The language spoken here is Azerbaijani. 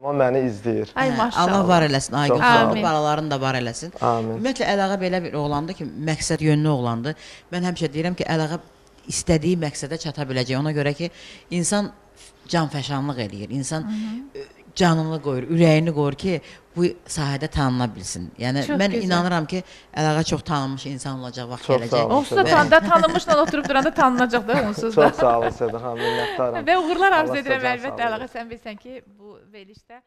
Amma məni izləyir. Ay hə, maşallah. Allah var eləsin. Ay qızın balaların da var eləsin. Amin. Ümumiyyətlə əlaqə belə bir oğlandı ki, məqsəd yönlü oğlandı. Mən həmişə deyirəm ki, əlaqə istədiyi məqsədə çata biləcək. Ona görə ki, insan canfəşanlıq eləyir. İnsan Hı -hı. E, canını qoyur, ürəyini qoyur ki, bu sahədə tanına bilsin. Yəni çox mən güzel. inanıram ki, Əlağa çox tanınmış insan olacaq vaxt çox gələcək. Onsuz da tanıda tanınmışla oturub duranda tanınacaq da onsuz da. Çox sağ olun Sədir xanım, minnətdaram. Və uğurlar arzu edirəm əlbəttə Əlağa, sən bilirsən ki, bu verilişdə